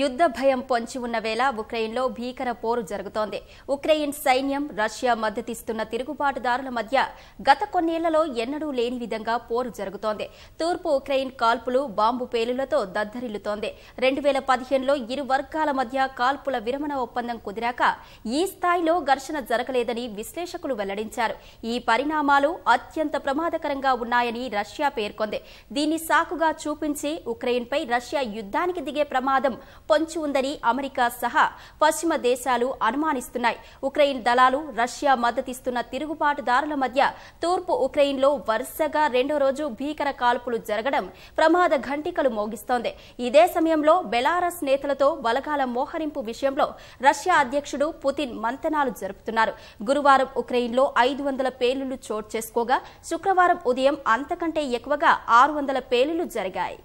యుద్ధ భయం పొంచి ఉన్న వేళ ఉక్రెయిన్లో భీకర పోరు జరుగుతోంది ఉక్రెయిన్ సైన్యం రష్యా మద్దతిస్తున్న తిరుగుబాటుదారుల మధ్య గత కొన్నేళ్లలో ఎన్నడూ లేని విధంగా పోరు జరుగుతోంది తూర్పు ఉక్రెయిన్ కాల్పులు బాంబు పేలులతో దద్దరిల్లుతోంది రెండు వేల పదిహేనులో ఇరు వర్గాల మధ్య కాల్పుల విరమణ ఒప్పందం కుదిరాక ఈ స్థాయిలో ఘర్షణ జరగలేదని విశ్లేషకులు వెల్లడించారు ఈ పరిణామాలు అత్యంత ప్రమాదకరంగా ఉన్నాయని రష్యా పేర్కొంది దీన్ని సాకుగా చూపించి ఉక్రెయిన్పై రష్యా యుద్ధానికి దిగే ప్రమాదం పొంచి ఉందని అమెరికా సహా పశ్చిమ దేశాలు అనుమానిస్తున్నాయి ఉక్రెయిన్ దళాలు రష్యా మద్దతిస్తున్న తిరుగుబాటుదారుల మధ్య తూర్పు ఉక్రెయిన్లో వరుసగా రెండో రోజు భీకర కాల్పులు జరగడం ప్రమాద ఘంటికలు మోగిస్తోంది ఇదే సమయంలో బెలారస్ నేతలతో బలగాల మోహరింపు విషయంలో రష్యా అధ్యక్షుడు పుతిన్ మంతనాలు జరుపుతున్నారు గురువారం ఉక్రెయిన్లో ఐదు వందల పేలులు చోటు చేసుకోగా శుక్రవారం ఉదయం అంతకంటే ఎక్కువగా ఆరు వందల పేలులు జరిగాయి